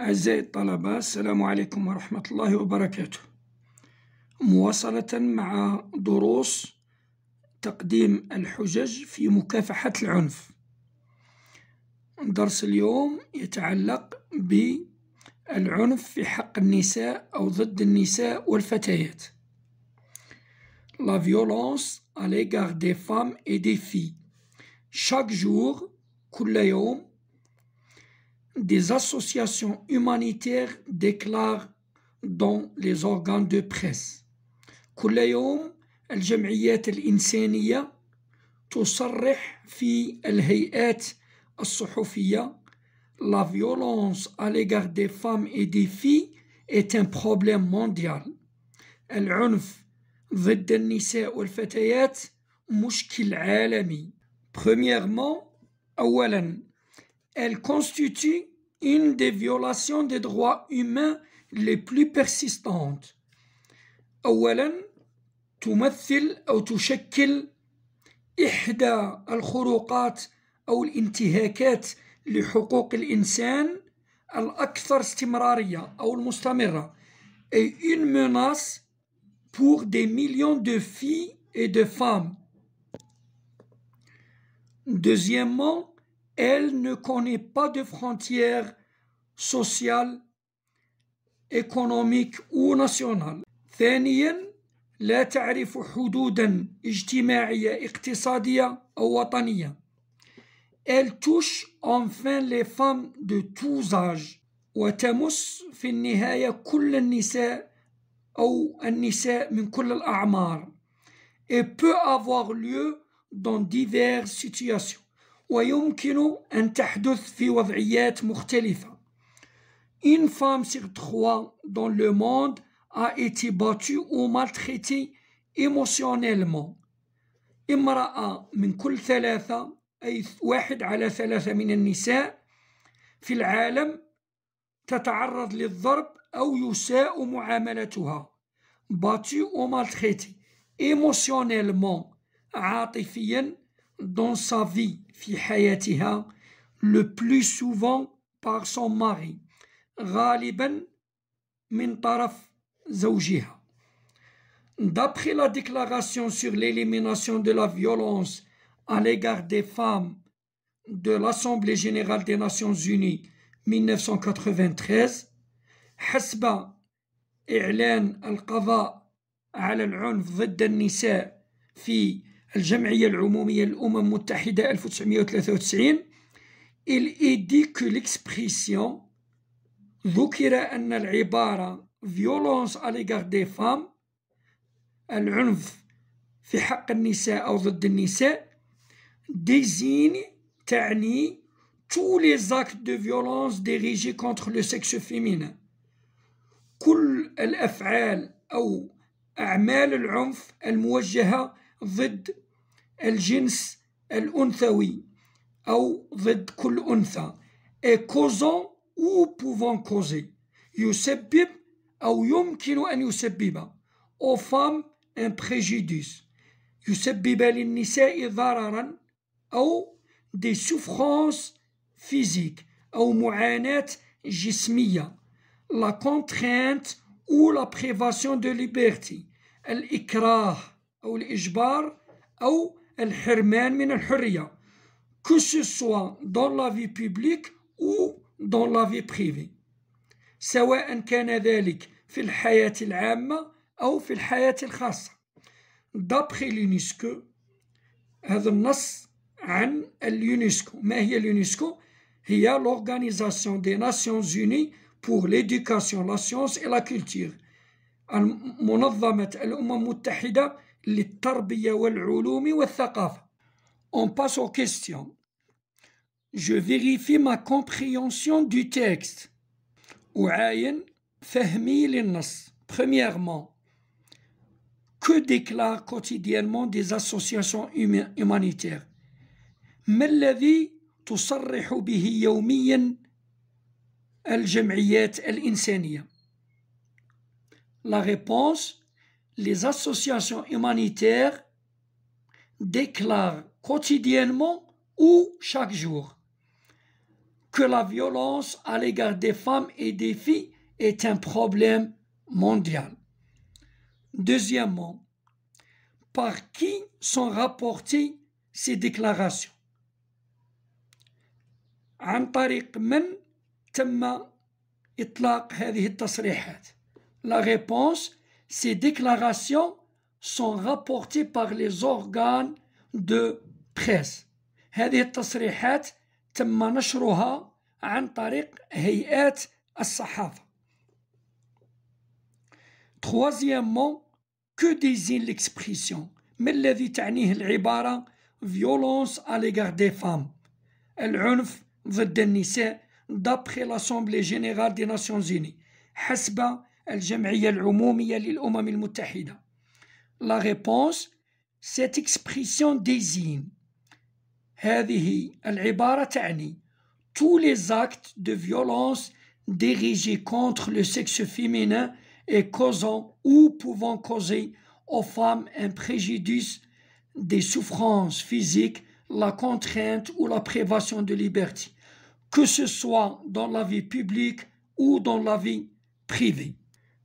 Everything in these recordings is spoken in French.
أعزائي الطلبة السلام عليكم ورحمة الله وبركاته مواصلة مع دروس تقديم الحجج في مكافحة العنف درس اليوم يتعلق بالعنف في حق النساء أو ضد النساء والفتيات La violence à l'égard des femmes et des filles Chaque jour, كل يوم des associations humanitaires déclarent dans les organes de presse كل La violence à l'égard des femmes et des filles est un problème mondial. العنف ضد النساء والفتيات مشكل عالمي. Premièrement, elle constitue une des violations des droits humains les plus persistantes. أولا تمثل أو تشكل إحدى الخروقات أو الانتهاكات لحقوق الإنسان الأكثر استمرارية أو المستمرة et une menace pour des millions de filles et de femmes. Deuxièmement, elle ne connaît pas de frontières sociales, économiques ou nationales. ثانيا لا تعرف حدودا اجتماعية اقتصادية ou وطنية. Elle touche enfin les femmes de tous âges وتمس في النهاية كل النساء أو النساء من كل الأعمار et peut avoir lieu dans diverses situations. ويمكن أن تحدث في وضعيات مختلفة. Une femme sur trois dans le monde a été battue ou maltraitée émotionnellement. امرأة من كل ثلاثة أي واحد على ثلاثة من النساء في العالم تتعرض للضرب أو يساء معاملتها باتي أو مالتخيتي ايموسيونيلمون عاطفيا dans sa vie, le plus souvent par son mari, غالبا min D'après la déclaration sur l'élimination de la violence à l'égard des femmes de l'Assemblée générale des Nations unies 1993, Hesba elen القضاء على ضد الجمعية العمومية للأمم المتحدة 1993 il est dit que l'expression ذكر أن العبارة violence à l'égard des femmes العنف في حق النساء أو ضد النساء désigne تعني tous les actes de violence dirigés contre le sexe féminin كل الأفعال أو أعمال العنف الموجهة ضد الجنس الأنثوي أو ضد كل أنثى et causant ou pouvant causer يسبب أو يمكن أن يسبب aux femmes un préjudice يسبب للنساء ضررا أو des souffrances physiques أو معاناة جسمية la contrainte ou la privation de liberté الإكراه أو الإجبار أو الحرمان من الحرية كو سوسوا دون dans la vie publique ou dans la vie سواء كان ذلك في الحياة العامة أو في الحياة الخاصة دابخي لونيسكو هذا النص عن اليونيسكو ما هي اليونيسكو هي لورغانيزاسيون دي ناسيونز زوني بور ليديوكاسيون لا سيونس اي لا كولتور منظمة الأمم المتحدة On passe aux questions. Je vérifie ma compréhension du texte. وعاين فهمي للنص. Premièrement, que déclarent quotidiennement des associations humanitaires ما الذي تصرح به La réponse les associations humanitaires déclarent quotidiennement ou chaque jour que la violence à l'égard des femmes et des filles est un problème mondial. Deuxièmement, par qui sont rapportées ces déclarations La réponse ces déclarations sont rapportées par les organes de presse. هذه Troisièmement, que désigne l'expression mais الذي violence à l'égard des femmes العنف ضد النساء d'après l'Assemblée générale des Nations Unies hasba ». La réponse, cette expression désigne tous les actes de violence dirigés contre le sexe féminin et causant ou pouvant causer aux femmes un préjudice, des souffrances physiques, la contrainte ou la privation de liberté, que ce soit dans la vie publique ou dans la vie privée.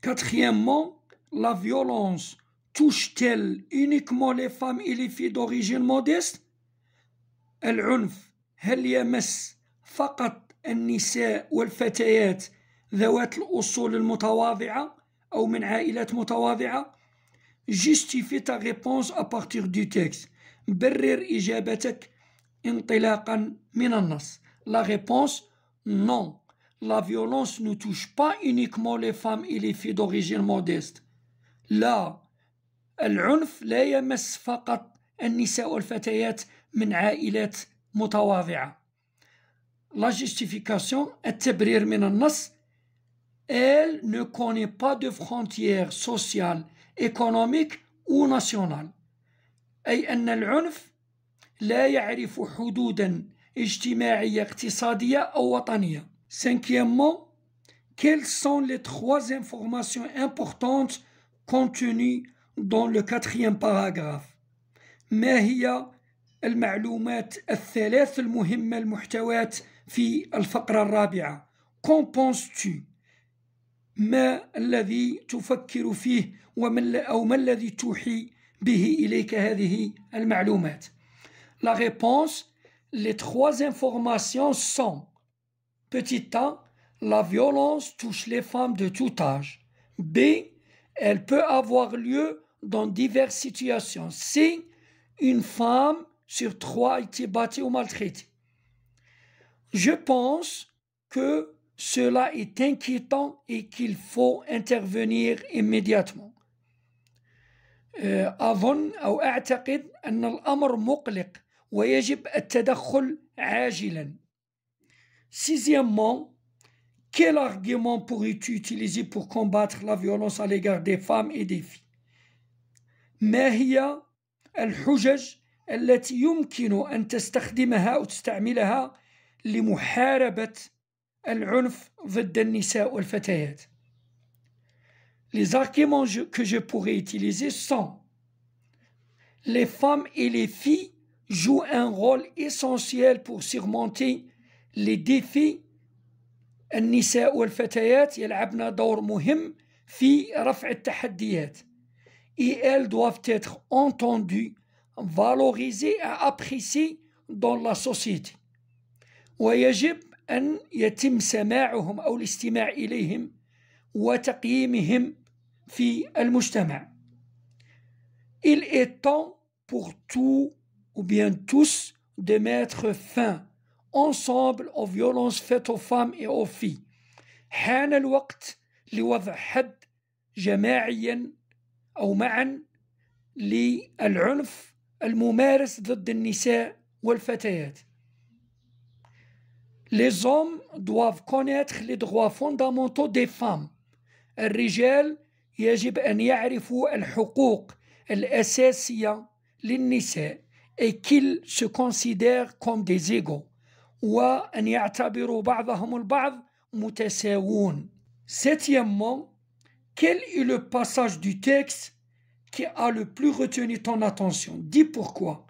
Quatrièmement, la violence touche-t-elle uniquement les femmes et les filles d'origine modeste هل يمس فقط النساء والفتيات ذوات الأصول المتواضعة أو من عائلات justifie ta réponse à partir du texte برر إجابتك انطلاقا من la réponse non la violence ne touche pas uniquement les femmes et les filles d'origine modeste. لا العنف لا يمس فقط النساء والفتيات من عائلات متواضعة. La justification, التبرير من النص, elle ne connaît pas de frontières sociales, économiques ou nationales. أي أن العنف لا يعرف حدودا اجتماعية اقتصادية أو وطنية. Cinquièmement, quelles sont les trois informations importantes contenues dans le quatrième paragraphe ما هي المعلومات الثلاث المهمة المحتوات في الفقرة الرابعة Qu'en penses-tu ما الذي تفكر فيه وما أو ما الذي توحي به إليك هذه المعلومات La réponse, les trois informations sont Petit temps, La violence touche les femmes de tout âge. B. Elle peut avoir lieu dans diverses situations. C. Une femme sur trois a été battue ou maltraitée. Je pense que cela est inquiétant et qu'il faut intervenir immédiatement. Euh, Sixièmement, quel argument pourrais-tu utiliser pour combattre la violence à l'égard des femmes et des filles Les arguments que je pourrais utiliser sont Les femmes et les filles jouent un rôle essentiel pour surmonter للديثي النساء والفتيات يلعبن دور مهم في رفع التحديات et elles doivent être entendues, valorisées et appréciées dans la société. ويجب أن يتم سماعهم أو الاستماع إليهم وتقييمهم في المجتمع. Il est temps pour tout ou bien tous de mettre fin ensemble aux violences faites aux femmes et aux filles حان الوقت لوضع حد جماعيا أو معا للعنف الممارس ضد النساء والفتيات Les hommes doivent connaître les droits fondamentaux des femmes. الرجال يجب أن يعرفوا الحقوق الأساسية للنساء et qu'ils se considèrent comme des égaux. وأن يعتبروا بعضهم البعض متساوون Septièmement, quel est le passage du texte qui a le plus retenu ton attention Dis pourquoi.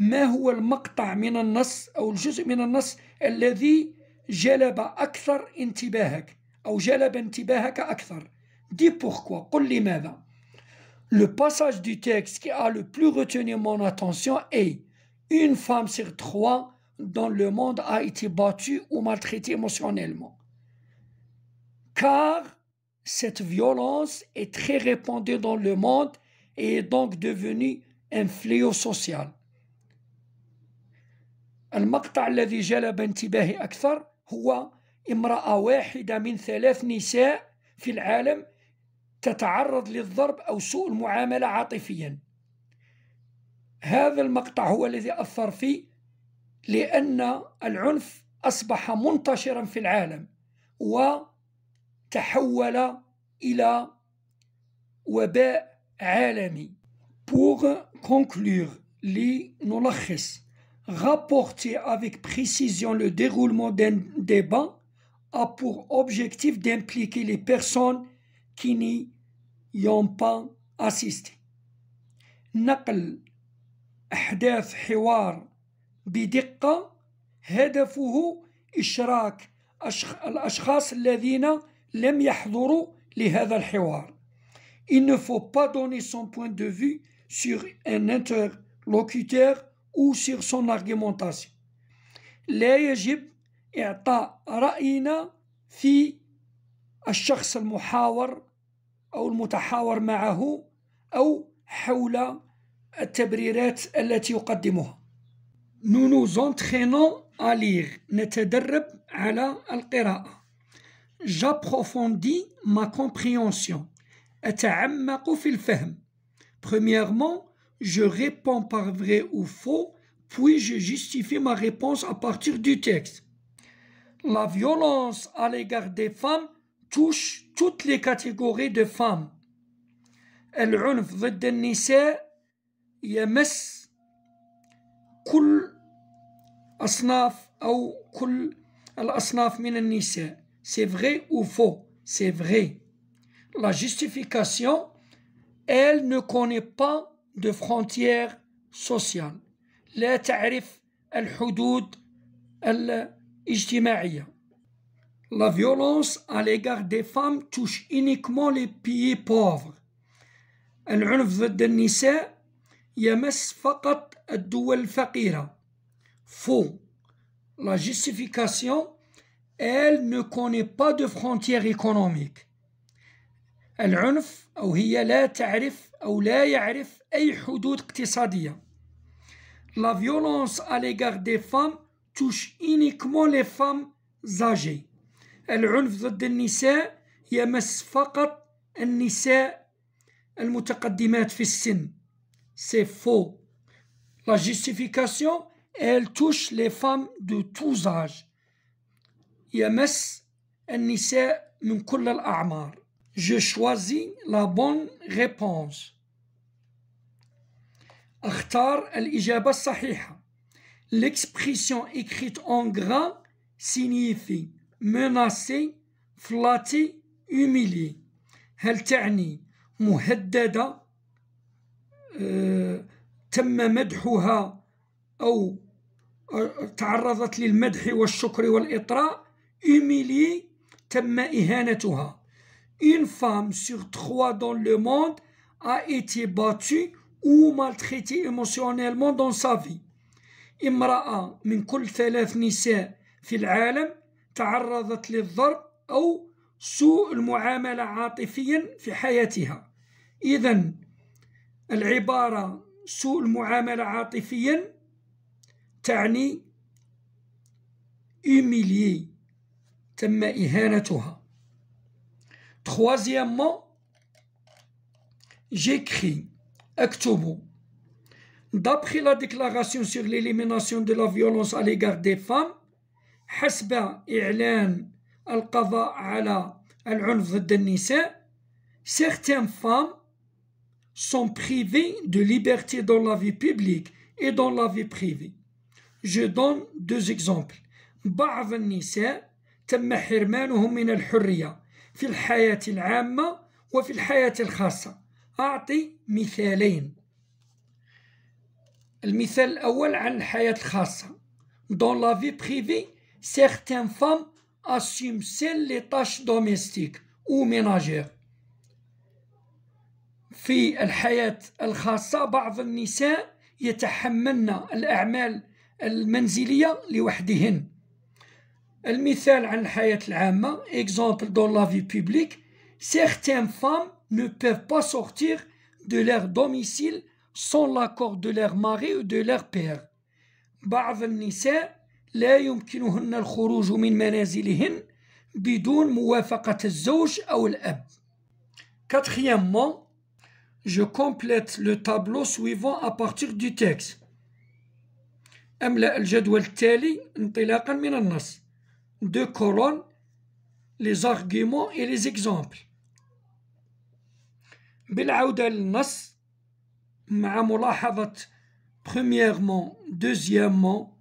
ما هو المقطع من النص أو الجزء من النص الذي جلب أكثر انتباهك أو جلب انتباهك أكثر Dis pourquoi, قل لماذا Le passage du texte qui a le plus retenu mon attention est Une femme sur trois dans le monde a été battu ou maltraité émotionnellement. Car cette violence est très répandue dans le monde et est donc devenue un fléau social. المقطع الذي جلب انتباهي أكثر هو امرأة واحدة من ثلاث نساء في العالم تتعرض للضرب أو سوء المعاملة عاطفيا هذا المقطع هو الذي أثر في لان العنف اصبح منتشرا في العالم وتحول الى وباء عالمي. Pour conclure, les نلخص rapporter avec précision le déroulement d'un débat a pour objectif d'impliquer les personnes qui n'y ont pas assisté. نقل احداث حوار بدقة هدفه إشراك الأشخاص الذين لم يحضروا لهذا الحوار Il ne faut pas donner son point de vue sur un interlocuteur ou sur son argumentation. لا يجب إعطاء رأينا في الشخص المحاور أو المتحاور معه أو حول التبريرات التي يقدمها nous nous entraînons à lire. J'approfondis ma compréhension. Premièrement, je réponds par vrai ou faux, puis je justifie ma réponse à partir du texte. La violence à l'égard des femmes touche toutes les catégories de femmes. كل أصناف أو كل الأصناف من النساء سي فغي أو فو سي فغي لا جيستيفيكاسيون إل نو كوني با دو فرونتيير سوسيال لا تعرف الحدود الاجتماعية لا فيولونس على ليغار دي فام توش انيكمون لي بيي بوفر العنف ضد النساء يمس فقط الدول الفقيرة فو لا جيستيفيكاسيون ال نو كوني با دو فرونتيير ايكونوميك العنف او هي لا تعرف او لا يعرف اي حدود اقتصادية لا فيولونس اليغار دي فام توش اينيكمون لي فام زاجي العنف ضد النساء يمس فقط النساء المتقدمات في السن c'est faux. La justification, elle touche les femmes de tous âges. Je choisis la bonne réponse. L'expression écrite en grand signifie menacer, flatter, humilier. آه، تم مدحها أو آه، تعرضت للمدح والشكر والإطراء إيميلي تم إهانتها إن فام سيغ تخوا دون لو موند a été battue ou maltraitée émotionnellement dans sa vie امرأة من كل ثلاث نساء في العالم تعرضت للضرب أو سوء المعاملة عاطفيا في حياتها إذا العبارة سوء المعاملة عاطفيا تعني إيميلي تم إهانتها تخوازيما جيكخي أكتب دابخي لا ديكلاراسيون سيغ ليليميناسيون دو لا فيولونس أليغار دي فام حسب إعلان القضاء على العنف ضد النساء سيغتان فام sont privés de liberté dans la vie publique et dans la vie privée. Je donne deux exemples. بعض النساء تم حرمانهم من الحرية في الحياة العامة وفي الحياة الخاصة. أعطي مثالين. المثال الأول عن الحياة الخاصة. Dans la vie privée, certaines femmes assument seules les tâches domestiques ou ménagères. في الحياة الخاصة بعض النساء يتحملن الأعمال المنزلية لوحدهن المثال عن الحياة العامة exemple dans la vie publique certaines femmes ne peuvent pas sortir de leur domicile sans l'accord de leur mari ou de leur père بعض النساء لا يمكنهن الخروج من منازلهن بدون موافقة الزوج أو الأب Quatrièmement, je complète le tableau suivant à partir du texte. الجدول التالي انطلاقا من Deux colonnes, les arguments et les exemples. بالعوده للنص مع ملاحظه premièrement deuxièmement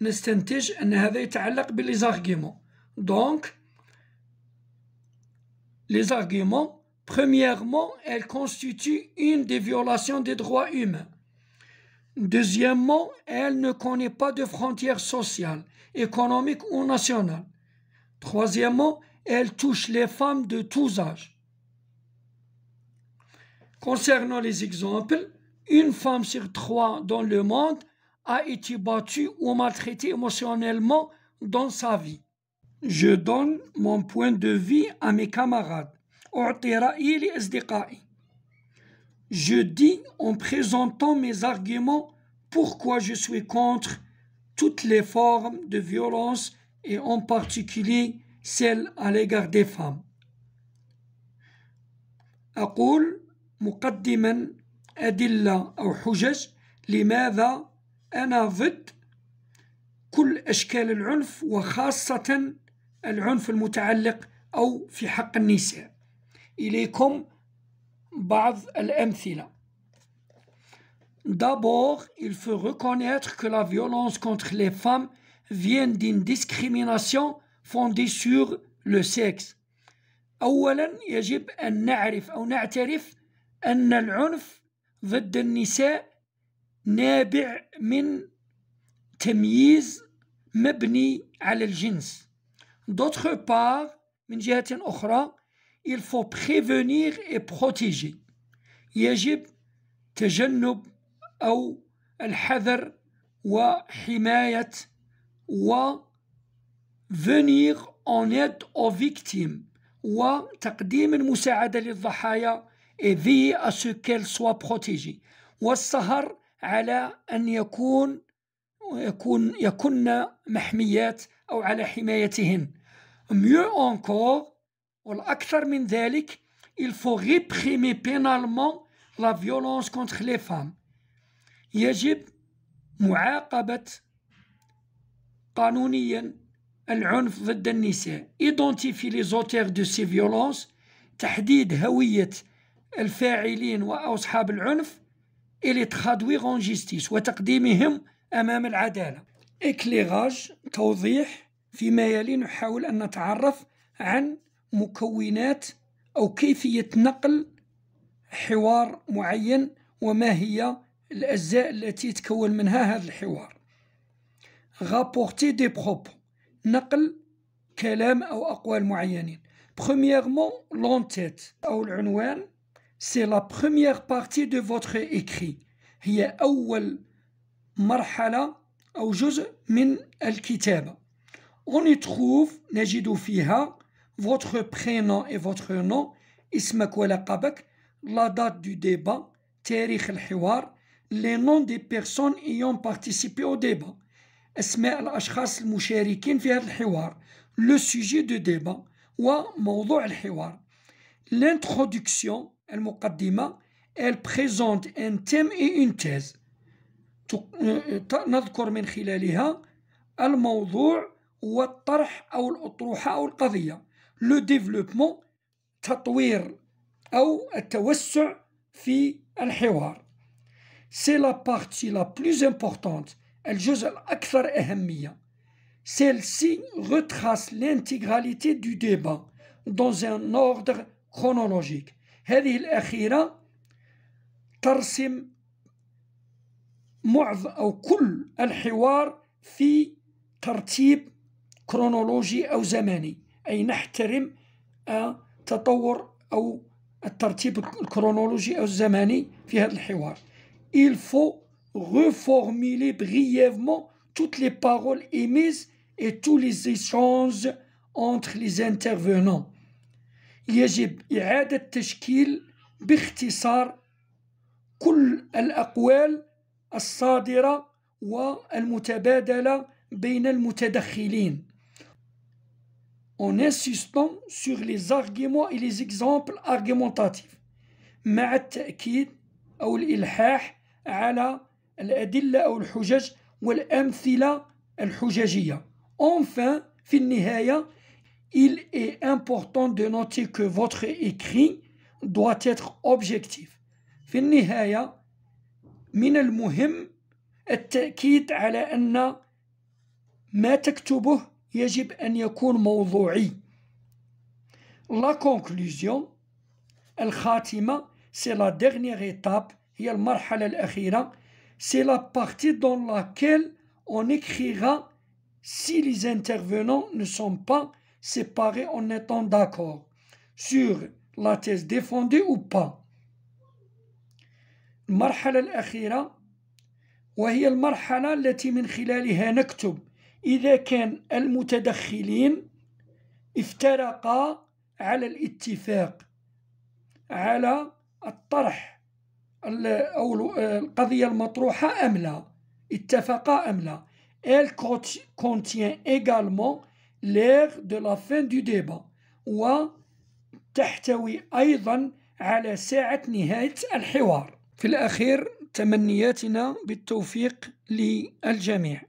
نستنتج ان هذا يتعلق Donc, les arguments. Premièrement, elle constitue une des violations des droits humains. Deuxièmement, elle ne connaît pas de frontières sociales, économiques ou nationales. Troisièmement, elle touche les femmes de tous âges. Concernant les exemples, une femme sur trois dans le monde a été battue ou maltraitée émotionnellement dans sa vie. Je donne mon point de vue à mes camarades. Je dis en présentant mes arguments pourquoi je suis contre toutes les formes de violence et en particulier celles à l'égard des femmes. أقول مقدما أدلة أو حجج لماذا أنا ضد كل أشكال العنف وخاصة العنف المتعلق أو في حق النساء il إليكم بعض الأمثلة. D'abord, il faut reconnaître que la violence contre les femmes vient d'une discrimination fondée sur le sexe. أولا يجب أن نعرف أو نعترف أن العنف ضد النساء نابع من تمييز مبني على الجنس. D'autre part, من جهة أخرى il faut prévenir et protéger يجب تجنب أو الحذر وحماية و venir en aide aux victimes وتقديم المساعدة للضحايا et veiller à ce qu'elles soient protégées والسهر على أن يكون يكون يكن محميات أو على حمايتهن mieux encore والأكثر من ذلك il faut réprimer pénalement la violence contre les femmes يجب معاقبة قانونيا العنف ضد النساء identifier les auteurs de ces violences تحديد هوية الفاعلين وأصحاب العنف et les traduire en justice وتقديمهم أمام العدالة إكليغاج توضيح فيما يلي نحاول أن نتعرف عن مكونات أو كيفية نقل حوار معين وما هي الأجزاء التي يتكون منها هذا الحوار غابورتي دي بروبو نقل كلام أو أقوال معينين Premièrement, لونتيت أو العنوان سي لا بخميغ بارتي دو فوتر إكري هي أول مرحلة أو جزء من الكتابة أوني تخوف نجد فيها votre prénom et votre nom, اسمك ou la date du débat, تاريخ al-hiwar, les noms des personnes ayant participé au débat, اسماء الأشخاص المشاركين في هذا الحوار, le sujet du débat وموضوع الحوار. L'introduction, المقدمة, elle présente un thème et une thèse. نذكر من خلالها الموضوع والطرح أو الأطروحة أو القضية le développement tatouir ou tawassou fi al hewar c'est la partie la plus importante elle joue al celle-ci retrace l'intégralité du débat dans un ordre chronologique هذه الأخيرة Tarsim معظم al كل dans un ordre chronologique ou أي نحترم التطور آه، أو الترتيب الكرونولوجي أو الزماني في هذا الحوار il faut reformuler brièvement toutes les paroles émises et tous les échanges entre les intervenants يجب إعادة تشكيل باختصار كل الأقوال الصادرة والمتبادلة بين المتدخلين en insistant sur les arguments et les exemples argumentatifs مع التأكيد أو الإلحاح على الأدلة أو الحجج والأمثلة الحججية Enfin, في النهاية il est important de noter que votre écrit doit être objectif في النهاية من المهم التأكيد على أن ما تكتبه il faut La conclusion, c'est la dernière étape, c'est la partie dans laquelle on écrira si les intervenants ne sont pas séparés en étant d'accord sur la thèse défendue ou pas. Marhalat akhiran, wahi al marhala lati min khilalha naktab. إذا كان المتدخلين افترقا على الاتفاق على الطرح أو القضية المطروحة أم لا اتفقا أم لا Elle contient également l'ère de la fin du débat وتحتوي أيضا على ساعة نهاية الحوار في الأخير تمنياتنا بالتوفيق للجميع